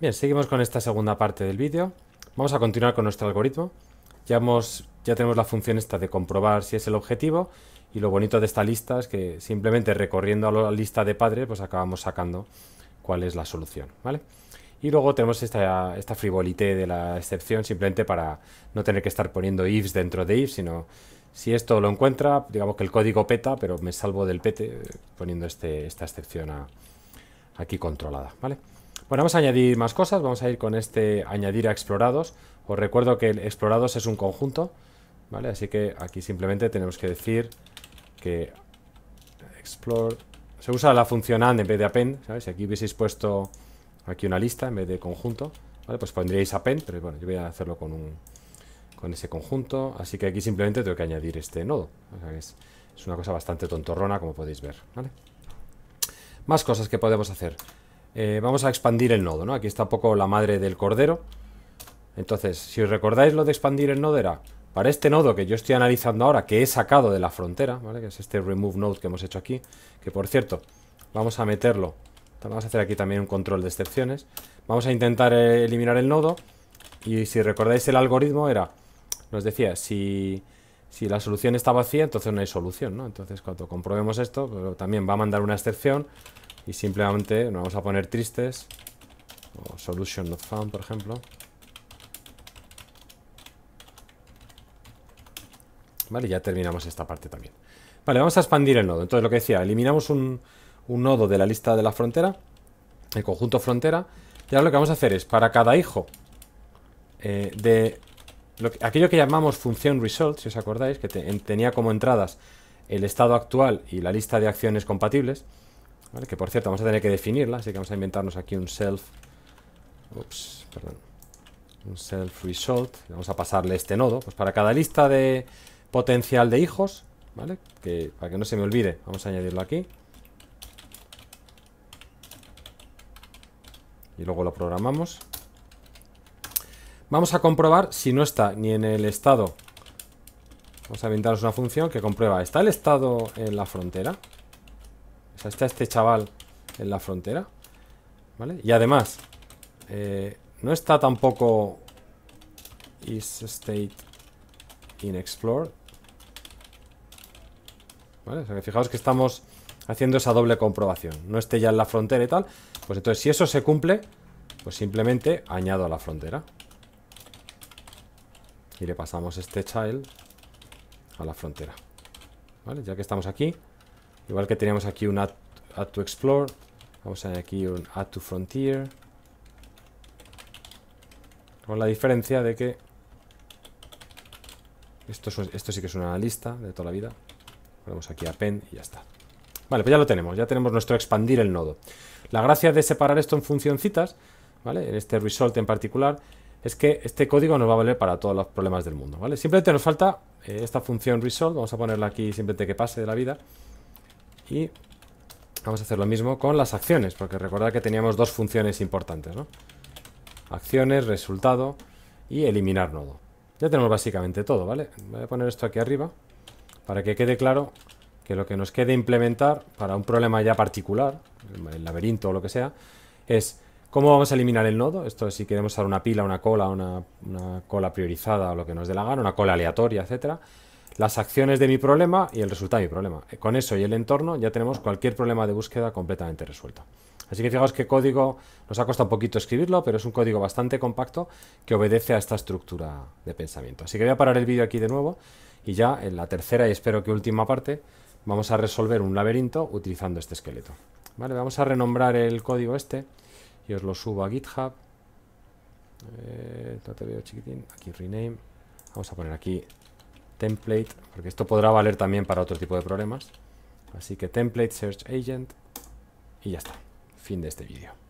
Bien, seguimos con esta segunda parte del vídeo. Vamos a continuar con nuestro algoritmo. Ya, hemos, ya tenemos la función esta de comprobar si es el objetivo y lo bonito de esta lista es que simplemente recorriendo a la lista de padres pues acabamos sacando cuál es la solución, ¿vale? Y luego tenemos esta, esta frivolité de la excepción simplemente para no tener que estar poniendo ifs dentro de ifs, sino si esto lo encuentra, digamos que el código peta, pero me salvo del pete eh, poniendo este, esta excepción aquí controlada, ¿vale? Bueno, vamos a añadir más cosas, vamos a ir con este añadir a explorados. Os recuerdo que el explorados es un conjunto, ¿vale? Así que aquí simplemente tenemos que decir que explore... Se usa la función AND en vez de append, ¿sabes? Si aquí hubieseis puesto aquí una lista en vez de conjunto, Pues pondríais append, pero bueno, yo voy a hacerlo con un con ese conjunto, así que aquí simplemente tengo que añadir este nodo. es, es, una cosa bastante tontorrona, como podéis ver, ¿vale? Más cosas que podemos hacer. Eh, vamos a expandir el nodo, ¿no? Aquí está un poco la madre del cordero. Entonces, si os recordáis lo de expandir el nodo era para este nodo que yo estoy analizando ahora, que he sacado de la frontera, ¿vale? Que es este remove node que hemos hecho aquí, que por cierto, vamos a meterlo. Vamos a hacer aquí también un control de excepciones. Vamos a intentar eh, eliminar el nodo. Y si recordáis el algoritmo era, nos decía, si, si la solución está vacía, entonces no hay solución, ¿no? Entonces cuando comprobemos esto, pues, también va a mandar una excepción y simplemente nos vamos a poner tristes. O solution not found, por ejemplo. Vale, ya terminamos esta parte también. Vale, vamos a expandir el nodo. Entonces, lo que decía, eliminamos un, nodo de la lista de la frontera, el conjunto frontera. Y ahora lo que vamos a hacer es, para cada hijo eh, de aquello que llamamos función result, si os acordáis, que tenía como entradas el estado actual y la lista de acciones compatibles, que por cierto, vamos a tener que definirla, así que vamos a inventarnos aquí un self... Ups, perdón. Un self result. Vamos a pasarle este nodo. Pues para cada lista de potencial de hijos, ¿vale? Que, para que no se me olvide, vamos a añadirlo aquí. Y luego lo programamos. Vamos a comprobar si no está ni en el estado. Vamos a inventarnos una función que comprueba, ¿está el estado en la frontera? O sea, está este chaval en la frontera. ¿Vale? Y además, eh, no está tampoco is state explore ¿Vale? O sea, que fijaos que estamos haciendo esa doble comprobación. No esté ya en la frontera y tal. Pues entonces, si eso se cumple, pues simplemente añado a la frontera. Y le pasamos este child a la frontera. ¿Vale? Ya que estamos aquí, Igual que teníamos aquí un add, to explore, vamos a añadir aquí un add to frontier. Con la diferencia de que esto, sí que es una lista de toda la vida. Ponemos aquí a append y ya está. Vale, pues ya lo tenemos, ya tenemos nuestro expandir el nodo. La gracia de separar esto en funcioncitas, ¿vale? En este result en particular, es que este código nos va a valer para todos los problemas del mundo, ¿vale? Simplemente nos falta eh, esta función result, vamos a ponerla aquí simplemente que pase de la vida, y vamos a hacer lo mismo con las acciones, porque recordad que teníamos dos funciones importantes, ¿no? Acciones, resultado y eliminar nodo. Ya tenemos básicamente todo, ¿vale? Voy a poner esto aquí arriba para que quede claro que lo que nos quede implementar para un problema ya particular, el laberinto o lo que sea, es cómo vamos a eliminar el nodo. Esto si queremos usar una pila, una cola, una, cola priorizada o lo que nos dé la gana, una cola aleatoria, etcétera las acciones de mi problema y el resultado de mi problema. Con eso y el entorno ya tenemos cualquier problema de búsqueda completamente resuelto. Así que fijaos que código nos ha costado un poquito escribirlo, pero es un código bastante compacto que obedece a esta estructura de pensamiento. Así que voy a parar el vídeo aquí de nuevo y ya en la tercera y espero que última parte vamos a resolver un laberinto utilizando este esqueleto. Vale, vamos a renombrar el código este y os lo subo a GitHub. Eh, chiquitín. Aquí rename. Vamos a poner aquí template, porque esto podrá valer también para otro tipo de problemas. Así que template search agent y ya está. Fin de este vídeo.